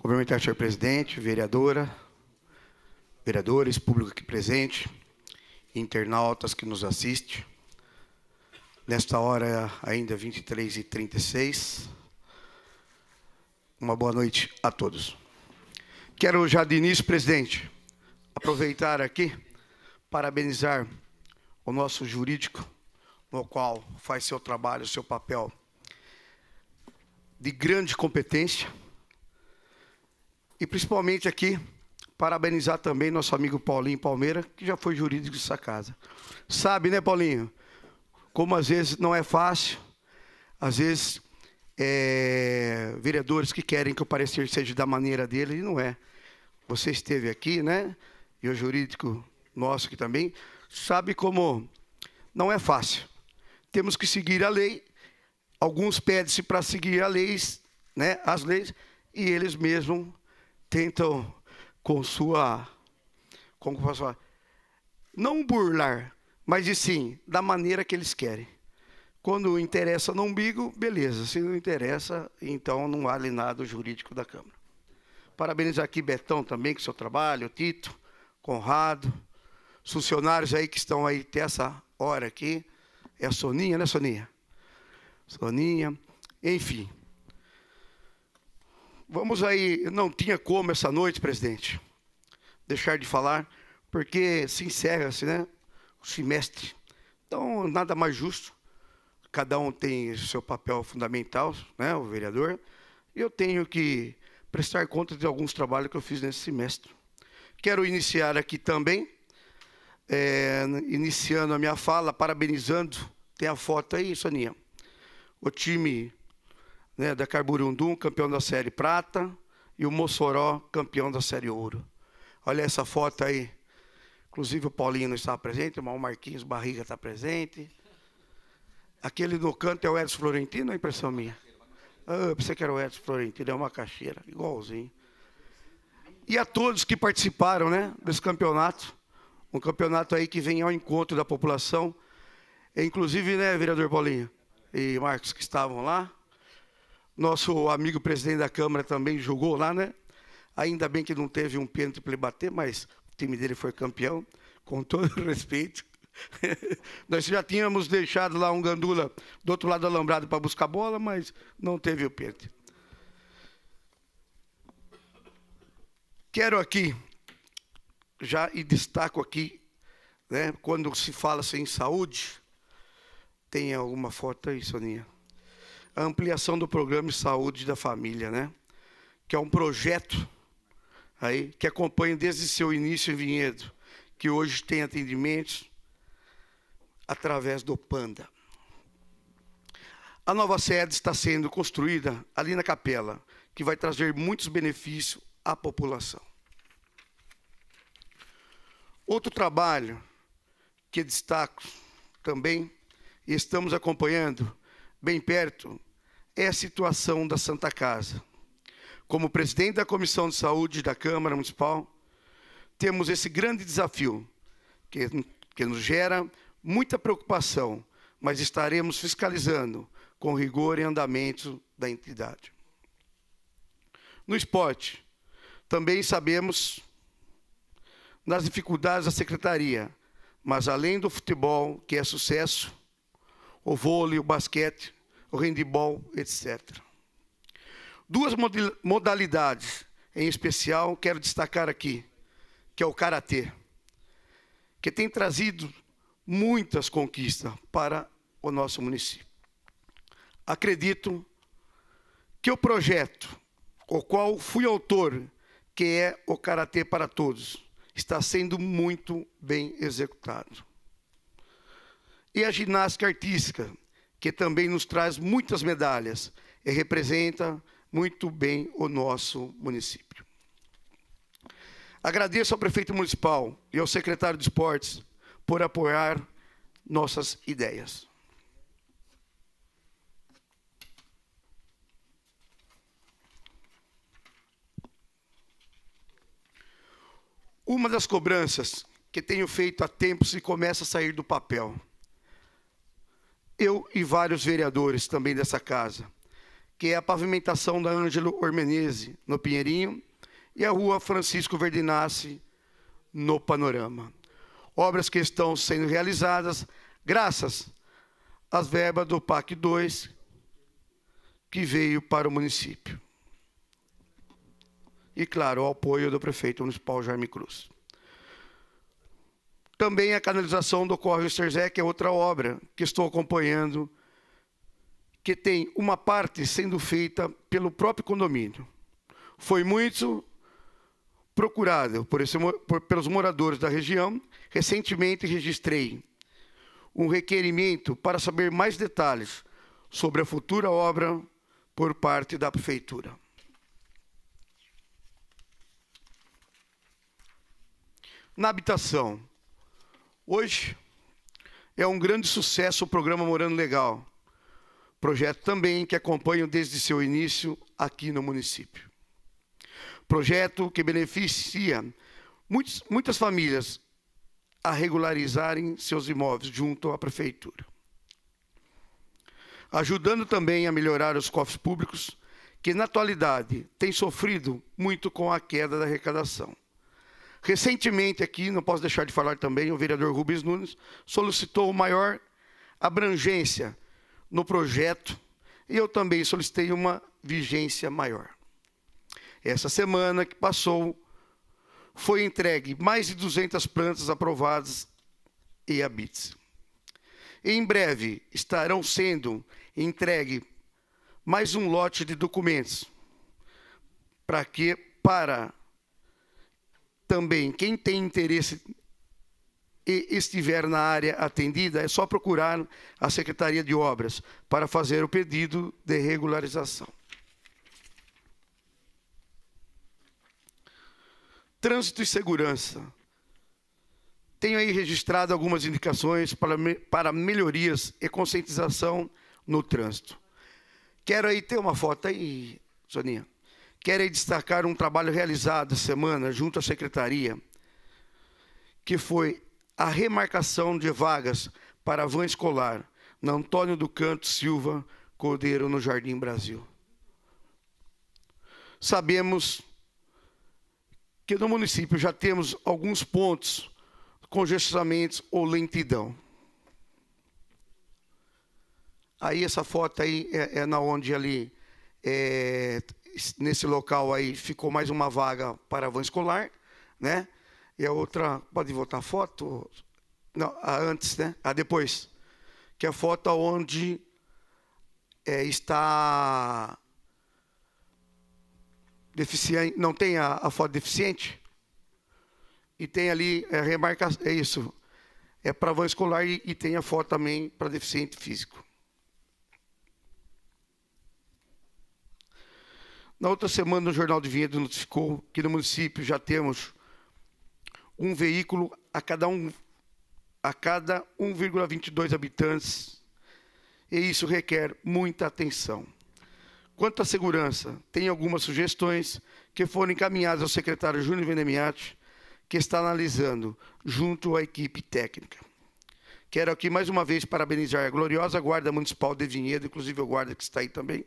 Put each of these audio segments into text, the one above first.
Cumprimentar o senhor é presidente, vereadora, vereadores, público aqui presente, internautas que nos assiste. Nesta hora, ainda 23h36. Uma boa noite a todos. Quero já de início, presidente, aproveitar aqui, parabenizar o nosso jurídico, no qual faz seu trabalho, seu papel de grande competência e principalmente aqui, parabenizar também nosso amigo Paulinho Palmeira, que já foi jurídico dessa casa. Sabe, né, Paulinho? Como às vezes não é fácil, às vezes é, vereadores que querem que o parecer seja da maneira dele, e não é. Você esteve aqui, né? E o jurídico nosso aqui também, sabe como não é fácil. Temos que seguir a lei. Alguns pedem-se para seguir a leis, né, as leis, e eles mesmos tentam com sua, como posso falar, não burlar, mas e sim, da maneira que eles querem. Quando interessa no umbigo, beleza. Se não interessa, então não vale nada o jurídico da Câmara. Parabenizar aqui Betão também, com seu trabalho, Tito, Conrado, funcionários aí que estão aí até essa hora aqui. É a Soninha, né, Soninha? Soninha. Enfim, Vamos aí, não tinha como essa noite, presidente, deixar de falar, porque se encerra-se, né, o semestre. Então, nada mais justo. Cada um tem seu papel fundamental, né, o vereador. E eu tenho que prestar conta de alguns trabalhos que eu fiz nesse semestre. Quero iniciar aqui também, é, iniciando a minha fala, parabenizando, tem a foto aí, Soninha, o time né, da Carburundum, campeão da Série Prata, e o Mossoró, campeão da Série Ouro. Olha essa foto aí. Inclusive o Paulinho não estava presente, o Marquinhos Barriga está presente. Aquele do canto é o Edson Florentino, é impressão minha. Ah, eu pensei que era o Edson Florentino, é uma caixeira, igualzinho. E a todos que participaram né, desse campeonato. Um campeonato aí que vem ao encontro da população. É, inclusive, né, vereador Paulinho e Marcos, que estavam lá. Nosso amigo presidente da Câmara também jogou lá, né? Ainda bem que não teve um pênalti para ele bater, mas o time dele foi campeão, com todo respeito. Nós já tínhamos deixado lá um gandula do outro lado alambrado para buscar bola, mas não teve o pênalti. Quero aqui, já e destaco aqui, né, quando se fala assim, em saúde, tem alguma foto aí, Soninha? a ampliação do programa de saúde da família, né? Que é um projeto aí que acompanha desde seu início em Vinhedo, que hoje tem atendimentos através do Panda. A nova sede está sendo construída ali na capela, que vai trazer muitos benefícios à população. Outro trabalho que destaco também, e estamos acompanhando, bem perto, é a situação da Santa Casa. Como presidente da Comissão de Saúde da Câmara Municipal, temos esse grande desafio, que, que nos gera muita preocupação, mas estaremos fiscalizando com rigor e andamento da entidade. No esporte, também sabemos das dificuldades da secretaria, mas além do futebol, que é sucesso, o vôlei, o basquete, o handball, etc. Duas modalidades em especial quero destacar aqui, que é o karatê, que tem trazido muitas conquistas para o nosso município. Acredito que o projeto, o qual fui autor, que é o Karatê para Todos, está sendo muito bem executado. E a ginástica artística, que também nos traz muitas medalhas e representa muito bem o nosso município. Agradeço ao prefeito municipal e ao secretário de esportes por apoiar nossas ideias. Uma das cobranças que tenho feito há tempos se começa a sair do papel eu e vários vereadores também dessa casa, que é a pavimentação da Ângelo Ormenese, no Pinheirinho, e a rua Francisco Verdinassi, no Panorama. Obras que estão sendo realizadas graças às verbas do PAC 2, que veio para o município. E, claro, o apoio do prefeito municipal Jaime Cruz. Também a canalização do Córrego Serzec é outra obra que estou acompanhando, que tem uma parte sendo feita pelo próprio condomínio. Foi muito procurado por esse, por, pelos moradores da região. Recentemente registrei um requerimento para saber mais detalhes sobre a futura obra por parte da prefeitura. Na habitação, Hoje é um grande sucesso o programa Morando Legal, projeto também que acompanho desde seu início aqui no município. Projeto que beneficia muitos, muitas famílias a regularizarem seus imóveis junto à prefeitura. Ajudando também a melhorar os cofres públicos, que na atualidade têm sofrido muito com a queda da arrecadação. Recentemente, aqui, não posso deixar de falar também, o vereador Rubens Nunes solicitou maior abrangência no projeto e eu também solicitei uma vigência maior. Essa semana que passou, foi entregue mais de 200 plantas aprovadas e habites. Em breve estarão sendo entregue mais um lote de documentos para que para também, quem tem interesse e estiver na área atendida, é só procurar a Secretaria de Obras para fazer o pedido de regularização. Trânsito e segurança. Tenho aí registrado algumas indicações para, para melhorias e conscientização no trânsito. Quero aí ter uma foto aí, Soninha. Quero destacar um trabalho realizado essa semana junto à secretaria, que foi a remarcação de vagas para a van escolar na Antônio do Canto Silva Cordeiro, no Jardim Brasil. Sabemos que no município já temos alguns pontos congestionamentos ou lentidão. Aí essa foto aí é, é na onde ali é, nesse local aí ficou mais uma vaga para a van escolar, né? E a outra, pode voltar a foto? Não, a antes, né? A depois. Que é a foto onde é, está deficiente, não tem a, a foto deficiente? E tem ali, é, remarca, é isso, é para van escolar e, e tem a foto também para deficiente físico. Na outra semana, o Jornal de Vinhedo notificou que no município já temos um veículo a cada, um, a cada 1,22 habitantes, e isso requer muita atenção. Quanto à segurança, tem algumas sugestões que foram encaminhadas ao secretário Júnior Venemiati, que está analisando junto à equipe técnica. Quero aqui mais uma vez parabenizar a gloriosa Guarda Municipal de Vinhedo, inclusive o guarda que está aí também,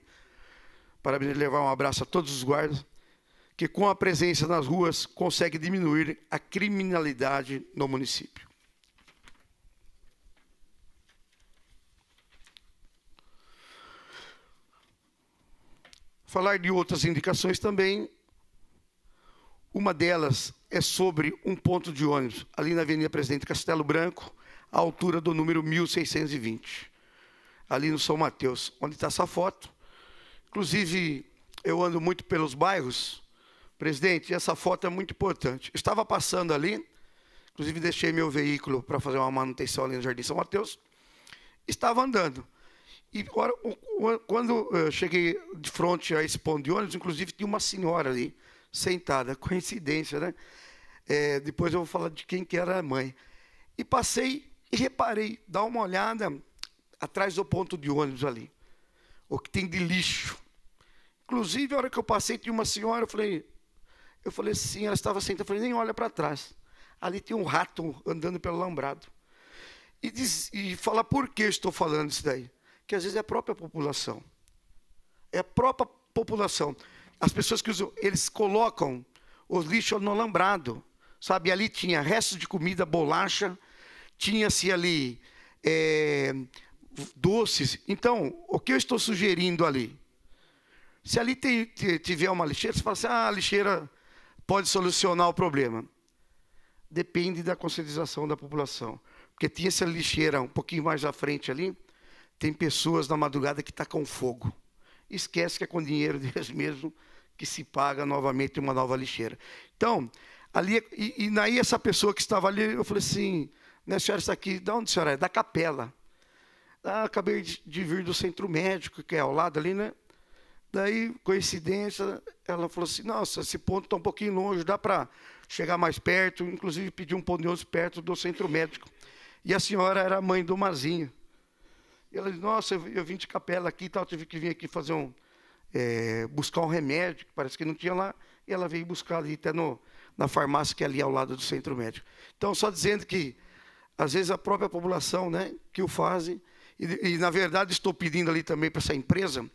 me levar um abraço a todos os guardas que com a presença nas ruas consegue diminuir a criminalidade no município. Falar de outras indicações também. Uma delas é sobre um ponto de ônibus, ali na Avenida Presidente Castelo Branco, à altura do número 1620, ali no São Mateus, onde está essa foto Inclusive, eu ando muito pelos bairros. Presidente, essa foto é muito importante. estava passando ali, inclusive deixei meu veículo para fazer uma manutenção ali no Jardim São Mateus. Estava andando. E agora quando eu eh, cheguei de frente a esse ponto de ônibus, inclusive tinha uma senhora ali, sentada. Coincidência, né? É, depois eu vou falar de quem que era a mãe. E passei e reparei, dá uma olhada atrás do ponto de ônibus ali. O que tem de lixo. Inclusive, a hora que eu passei, tinha uma senhora, eu falei, eu falei assim, ela estava sentada, eu falei, nem olha para trás. Ali tem um rato andando pelo alambrado. E, diz, e fala por que estou falando isso daí. Que às vezes é a própria população. É a própria população. As pessoas que usam, eles colocam os lixos no alambrado. Sabe, ali tinha restos de comida, bolacha, tinha-se ali é, doces. Então, o que eu estou sugerindo ali? Se ali tem, tiver uma lixeira, você fala assim: ah, a lixeira pode solucionar o problema. Depende da conscientização da população. Porque tinha essa lixeira um pouquinho mais à frente ali, tem pessoas na madrugada que estão tá com fogo. Esquece que é com dinheiro deles mesmo que se paga novamente uma nova lixeira. Então, ali, e, e essa pessoa que estava ali, eu falei assim, né, senhora está aqui, de onde a senhora é? Da capela. Ah, acabei de, de, vir do centro médico, que é ao lado ali, né? Daí, coincidência, ela falou assim: nossa, esse ponto está um pouquinho longe, dá para chegar mais perto. Inclusive, pedir um pneu perto do centro médico. E a senhora era a mãe do Mazinho. E ela disse: nossa, eu, eu vim de capela aqui e tal, tive que vir aqui fazer um. É, buscar um remédio, que parece que não tinha lá. E ela veio buscar ali até no, na farmácia que é ali ao lado do centro médico. Então, só dizendo que, às vezes, a própria população né, que o fazem. E, e, na verdade, estou pedindo ali também para essa empresa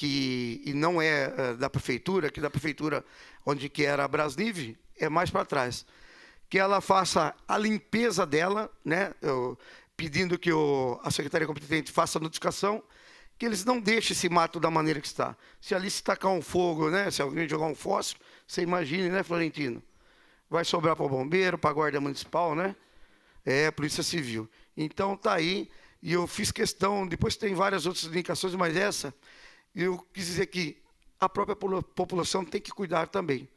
que e não é eh, da prefeitura, que da prefeitura onde que era a Brasnive, é mais para trás. Que ela faça a limpeza dela, né? Eu, pedindo que o, a secretaria competente faça a notificação, que eles não deixem esse mato da maneira que está. Se ali se tacar um fogo, né? Se alguém jogar um fósforo, você imagine, né, Florentino? Vai sobrar para o bombeiro, para a guarda municipal, né? É, Polícia Civil. Então tá aí. E eu fiz questão, depois tem várias outras indicações, mas essa e eu quis dizer que a própria população tem que cuidar também.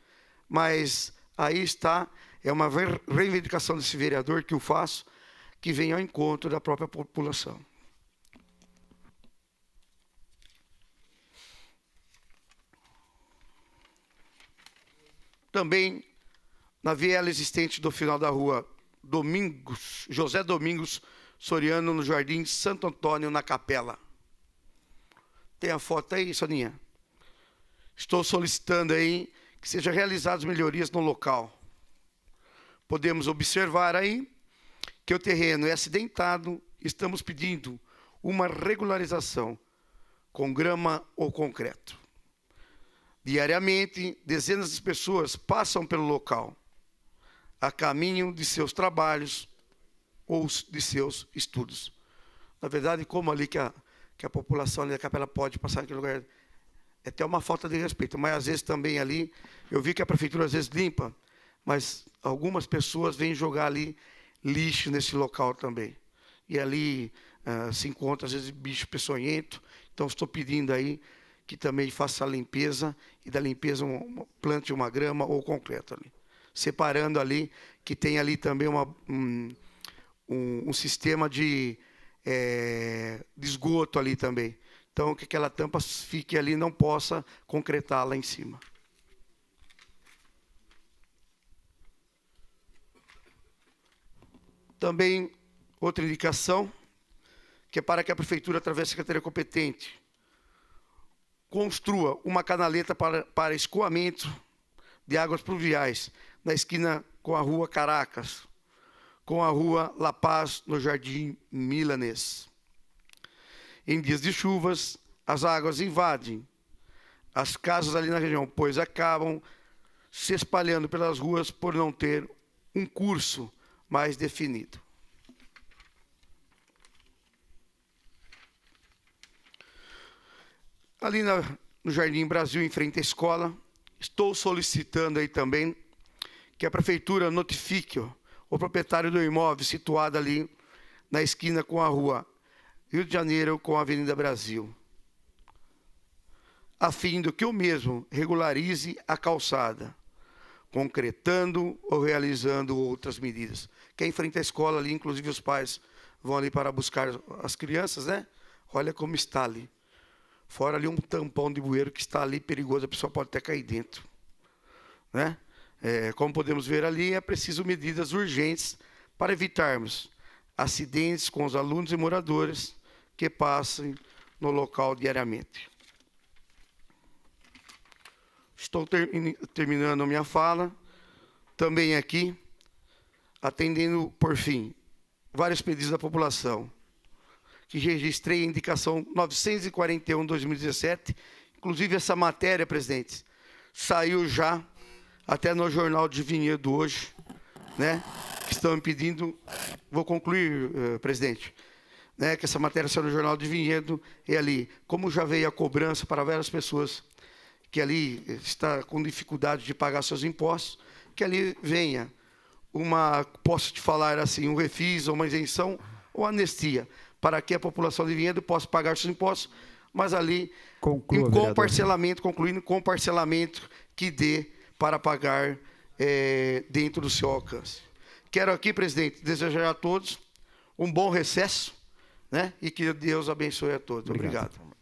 Mas aí está, é uma reivindicação desse vereador que eu faço, que vem ao encontro da própria população. Também na viela existente do final da rua Domingos, José Domingos Soriano, no Jardim Santo Antônio, na Capela. Tem a foto aí, Soninha? Estou solicitando aí que sejam realizadas melhorias no local. Podemos observar aí que o terreno é acidentado, estamos pedindo uma regularização com grama ou concreto. Diariamente, dezenas de pessoas passam pelo local, a caminho de seus trabalhos ou de seus estudos. Na verdade, como ali que a que a população ali da capela pode passar naquele lugar. É até uma falta de respeito, mas às vezes também ali, eu vi que a prefeitura às vezes limpa, mas algumas pessoas vêm jogar ali lixo nesse local também. E ali uh, se encontra às vezes bicho peçonhento, então estou pedindo aí que também faça a limpeza e da limpeza um, plante uma grama ou concreto ali. Separando ali, que tem ali também uma, um, um, um sistema de é, de esgoto ali também. Então, que aquela tampa fique ali não possa concretar lá em cima. Também, outra indicação, que é para que a Prefeitura, através da Secretaria competente, construa uma canaleta para, para escoamento de águas pluviais na esquina com a Rua Caracas, com a rua La Paz no Jardim Milanês. Em dias de chuvas, as águas invadem as casas ali na região, pois acabam se espalhando pelas ruas por não ter um curso mais definido. ali na, no Jardim Brasil, em frente à escola. Estou solicitando aí também que a prefeitura notifique ó, o proprietário do imóvel situado ali na esquina com a rua Rio de Janeiro com a Avenida Brasil, a fim do que o mesmo regularize a calçada, concretando ou realizando outras medidas. Quem enfrenta a escola ali, inclusive os pais vão ali para buscar as crianças, né? Olha como está ali. Fora ali um tampão de bueiro que está ali perigoso, a pessoa pode até cair dentro. Né? É, como podemos ver ali, é preciso medidas urgentes para evitarmos acidentes com os alunos e moradores que passem no local diariamente. Estou ter terminando a minha fala, também aqui, atendendo, por fim, vários pedidos da população, que registrei a indicação 941-2017, inclusive essa matéria, presidente, saiu já até no jornal de Vinhedo hoje, né, que estão impedindo. Vou concluir, eh, presidente. Né, que essa matéria saiu no Jornal de Vinhedo, e ali, como já veio a cobrança para várias pessoas que ali está com dificuldade de pagar seus impostos, que ali venha uma, posso te falar assim, um refis, ou uma isenção, ou anestia para que a população de Vinhedo possa pagar seus impostos, mas ali, Conclua, com parcelamento, concluindo, com parcelamento que dê para pagar é, dentro do seu alcance. Quero aqui, presidente, desejar a todos um bom recesso né? e que Deus abençoe a todos. Obrigado. Obrigado.